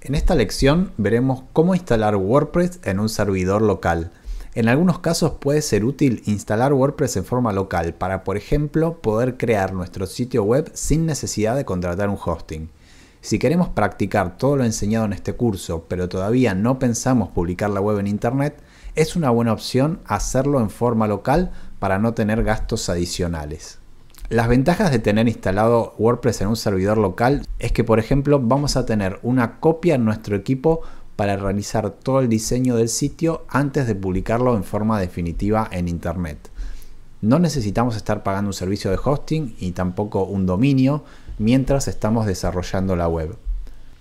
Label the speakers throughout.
Speaker 1: En esta lección veremos cómo instalar WordPress en un servidor local. En algunos casos puede ser útil instalar WordPress en forma local para, por ejemplo, poder crear nuestro sitio web sin necesidad de contratar un hosting. Si queremos practicar todo lo enseñado en este curso, pero todavía no pensamos publicar la web en Internet, es una buena opción hacerlo en forma local para no tener gastos adicionales. Las ventajas de tener instalado WordPress en un servidor local es que, por ejemplo, vamos a tener una copia en nuestro equipo para realizar todo el diseño del sitio antes de publicarlo en forma definitiva en Internet. No necesitamos estar pagando un servicio de hosting y tampoco un dominio, mientras estamos desarrollando la web.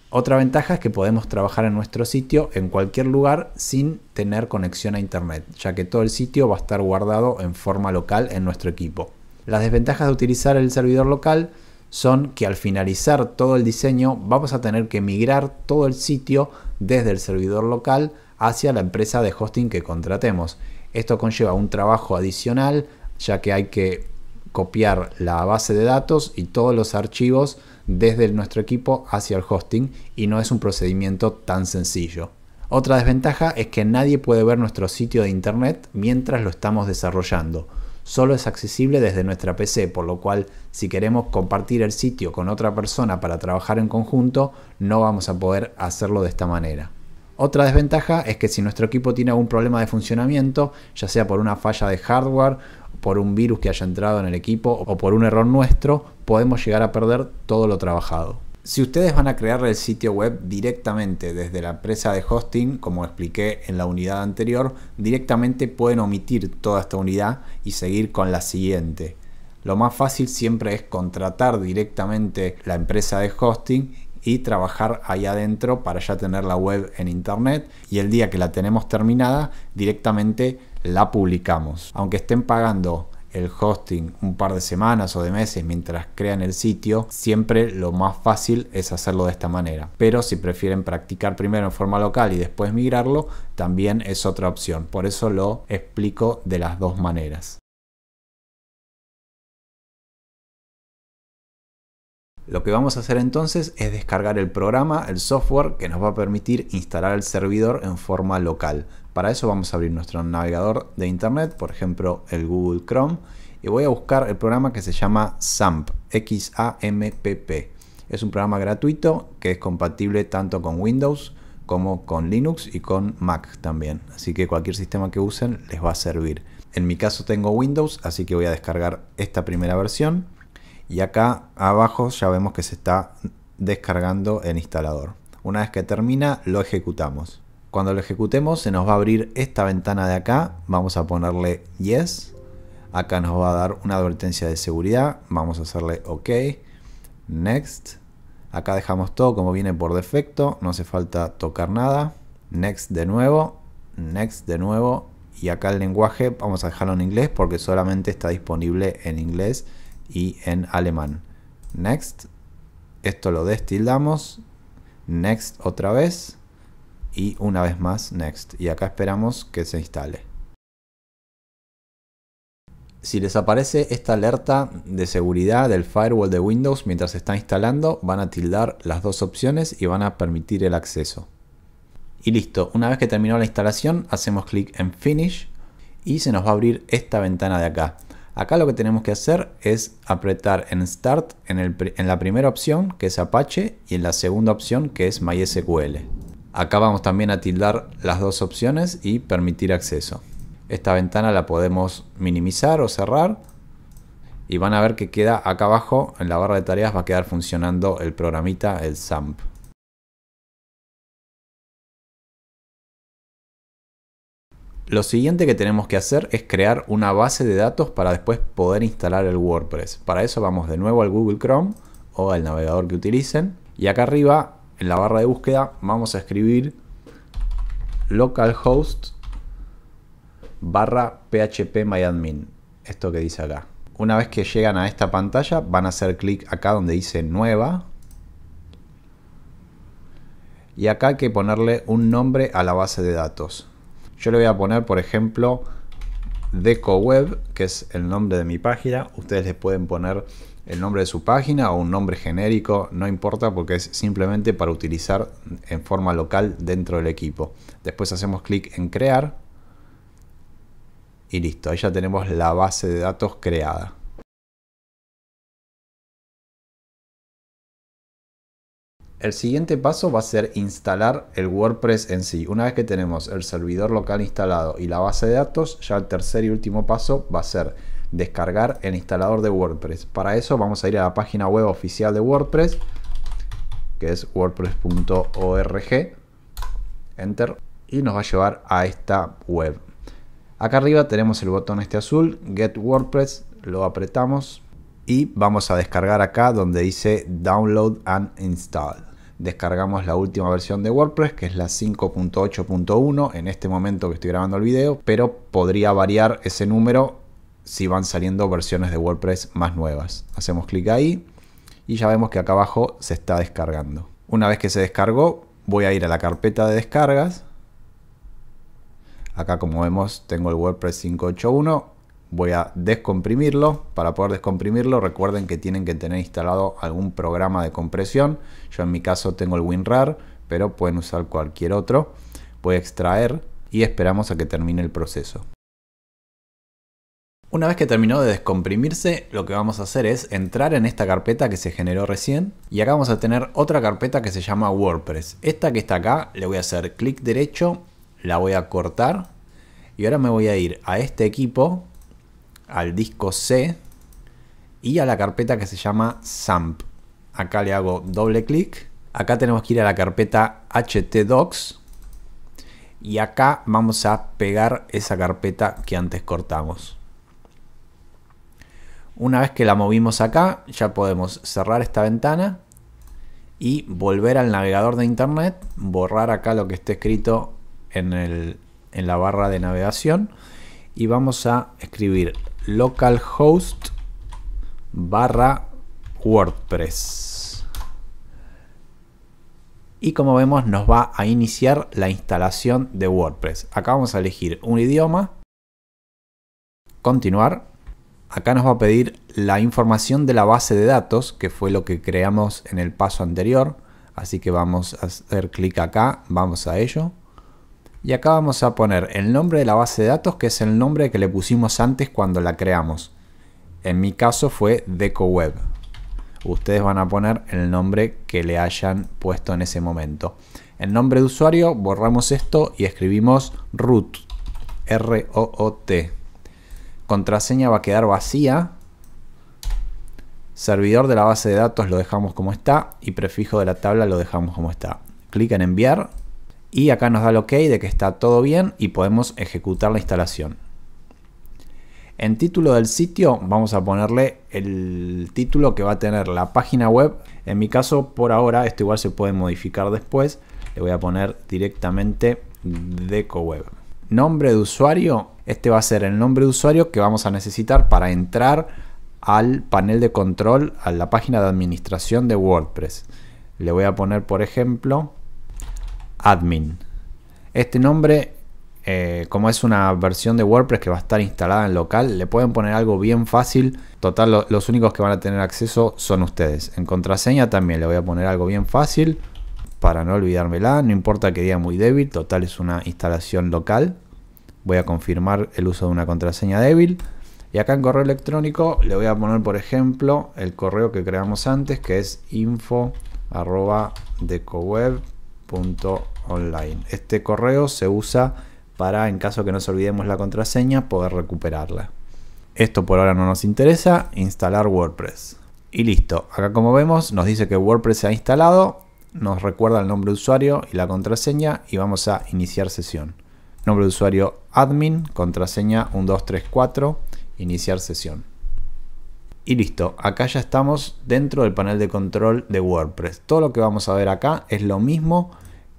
Speaker 1: Otra ventaja es que podemos trabajar en nuestro sitio en cualquier lugar sin tener conexión a Internet, ya que todo el sitio va a estar guardado en forma local en nuestro equipo. Las desventajas de utilizar el servidor local son que al finalizar todo el diseño vamos a tener que migrar todo el sitio desde el servidor local hacia la empresa de hosting que contratemos. Esto conlleva un trabajo adicional ya que hay que copiar la base de datos y todos los archivos desde nuestro equipo hacia el hosting y no es un procedimiento tan sencillo. Otra desventaja es que nadie puede ver nuestro sitio de internet mientras lo estamos desarrollando. Solo es accesible desde nuestra PC, por lo cual si queremos compartir el sitio con otra persona para trabajar en conjunto, no vamos a poder hacerlo de esta manera. Otra desventaja es que si nuestro equipo tiene algún problema de funcionamiento, ya sea por una falla de hardware por un virus que haya entrado en el equipo o por un error nuestro, podemos llegar a perder todo lo trabajado. Si ustedes van a crear el sitio web directamente desde la empresa de hosting, como expliqué en la unidad anterior, directamente pueden omitir toda esta unidad y seguir con la siguiente. Lo más fácil siempre es contratar directamente la empresa de hosting y trabajar ahí adentro para ya tener la web en internet y el día que la tenemos terminada directamente la publicamos. Aunque estén pagando el hosting un par de semanas o de meses mientras crean el sitio, siempre lo más fácil es hacerlo de esta manera. Pero si prefieren practicar primero en forma local y después migrarlo, también es otra opción. Por eso lo explico de las dos maneras. Lo que vamos a hacer entonces es descargar el programa, el software que nos va a permitir instalar el servidor en forma local. Para eso vamos a abrir nuestro navegador de internet, por ejemplo el Google Chrome, y voy a buscar el programa que se llama XAMPP. Es un programa gratuito que es compatible tanto con Windows como con Linux y con Mac también. Así que cualquier sistema que usen les va a servir. En mi caso tengo Windows, así que voy a descargar esta primera versión y acá abajo ya vemos que se está descargando el instalador. Una vez que termina lo ejecutamos. Cuando lo ejecutemos se nos va a abrir esta ventana de acá, vamos a ponerle yes, acá nos va a dar una advertencia de seguridad, vamos a hacerle ok, next, acá dejamos todo como viene por defecto, no hace falta tocar nada, next de nuevo, next de nuevo y acá el lenguaje vamos a dejarlo en inglés porque solamente está disponible en inglés y en alemán. Next, esto lo destildamos, next otra vez y una vez más next. Y acá esperamos que se instale. Si les aparece esta alerta de seguridad del firewall de Windows mientras se está instalando, van a tildar las dos opciones y van a permitir el acceso. Y listo, una vez que terminó la instalación, hacemos clic en Finish y se nos va a abrir esta ventana de acá. Acá lo que tenemos que hacer es apretar en Start en, la primera opción que es Apache y en la segunda opción que es MySQL. Acá vamos también a tildar las dos opciones y permitir acceso. Esta ventana la podemos minimizar o cerrar y van a ver que queda acá abajo en la barra de tareas va a quedar funcionando el programita, el SAMP. Lo siguiente que tenemos que hacer es crear una base de datos para después poder instalar el WordPress. Para eso vamos de nuevo al Google Chrome o al navegador que utilicen. Y acá arriba, en la barra de búsqueda, vamos a escribir localhost barra phpMyAdmin. Esto que dice acá. Una vez que llegan a esta pantalla, van a hacer clic acá donde dice nueva. Y acá hay que ponerle un nombre a la base de datos. Yo le voy a poner, por ejemplo, DecoWeb, que es el nombre de mi página. Ustedes le pueden poner el nombre de su página o un nombre genérico, no importa porque es simplemente para utilizar en forma local dentro del equipo. Después hacemos clic en crear y listo, ahí ya tenemos la base de datos creada. El siguiente paso va a ser instalar el WordPress en sí. Una vez que tenemos el servidor local instalado y la base de datos, ya el tercer y último paso va a ser descargar el instalador de WordPress. Para eso vamos a ir a la página web oficial de WordPress, que es wordpress.org. Enter. Y nos va a llevar a esta web. Acá arriba tenemos el botón este azul, Get WordPress, lo apretamos y vamos a descargar acá donde dice Download and Install descargamos la última versión de WordPress, que es la 5.8.1 en este momento que estoy grabando el video, pero podría variar ese número si van saliendo versiones de WordPress más nuevas. Hacemos clic ahí y ya vemos que acá abajo se está descargando. Una vez que se descargó, voy a ir a la carpeta de descargas. Acá como vemos tengo el WordPress 581 voy a descomprimirlo. Para poder descomprimirlo, recuerden que tienen que tener instalado algún programa de compresión. Yo en mi caso tengo el WinRAR, pero pueden usar cualquier otro. Voy a extraer y esperamos a que termine el proceso. Una vez que terminó de descomprimirse, lo que vamos a hacer es entrar en esta carpeta que se generó recién y acá vamos a tener otra carpeta que se llama WordPress. Esta que está acá, le voy a hacer clic derecho, la voy a cortar y ahora me voy a ir a este equipo al disco C y a la carpeta que se llama SAMP. Acá le hago doble clic. Acá tenemos que ir a la carpeta htdocs y acá vamos a pegar esa carpeta que antes cortamos. Una vez que la movimos acá, ya podemos cerrar esta ventana y volver al navegador de internet, borrar acá lo que esté escrito en, el, en la barra de navegación y vamos a escribir localhost barra WordPress. Y como vemos nos va a iniciar la instalación de WordPress. Acá vamos a elegir un idioma, continuar. Acá nos va a pedir la información de la base de datos, que fue lo que creamos en el paso anterior. Así que vamos a hacer clic acá, vamos a ello y acá vamos a poner el nombre de la base de datos que es el nombre que le pusimos antes cuando la creamos. En mi caso fue DecoWeb. Ustedes van a poner el nombre que le hayan puesto en ese momento. El nombre de usuario, borramos esto y escribimos root. R-O-O-T. Contraseña va a quedar vacía. Servidor de la base de datos lo dejamos como está y prefijo de la tabla lo dejamos como está. Clic en enviar y acá nos da el OK de que está todo bien y podemos ejecutar la instalación. En título del sitio vamos a ponerle el título que va a tener la página web. En mi caso por ahora, esto igual se puede modificar después, le voy a poner directamente DecoWeb. Nombre de usuario, este va a ser el nombre de usuario que vamos a necesitar para entrar al panel de control, a la página de administración de WordPress. Le voy a poner por ejemplo admin. Este nombre, eh, como es una versión de WordPress que va a estar instalada en local, le pueden poner algo bien fácil. Total, los únicos que van a tener acceso son ustedes. En contraseña también le voy a poner algo bien fácil para no olvidármela. No importa que diga muy débil, total es una instalación local. Voy a confirmar el uso de una contraseña débil. Y acá en correo electrónico le voy a poner, por ejemplo, el correo que creamos antes, que es info .online. Este correo se usa para, en caso que nos olvidemos la contraseña, poder recuperarla. Esto por ahora no nos interesa, instalar WordPress. Y listo, acá como vemos nos dice que WordPress se ha instalado, nos recuerda el nombre de usuario y la contraseña y vamos a iniciar sesión. Nombre de usuario admin, contraseña 1234, iniciar sesión. Y listo, acá ya estamos dentro del panel de control de WordPress. Todo lo que vamos a ver acá es lo mismo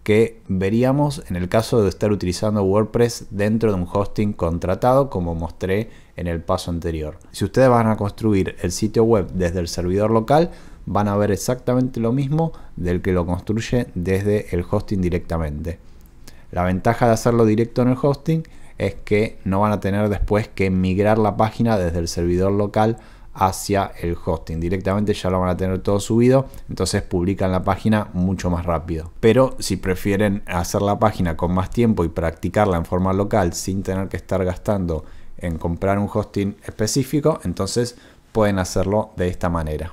Speaker 1: que veríamos en el caso de estar utilizando WordPress dentro de un hosting contratado como mostré en el paso anterior. Si ustedes van a construir el sitio web desde el servidor local, van a ver exactamente lo mismo del que lo construye desde el hosting directamente. La ventaja de hacerlo directo en el hosting es que no van a tener después que migrar la página desde el servidor local hacia el hosting. Directamente ya lo van a tener todo subido, entonces publican la página mucho más rápido. Pero si prefieren hacer la página con más tiempo y practicarla en forma local sin tener que estar gastando en comprar un hosting específico, entonces pueden hacerlo de esta manera.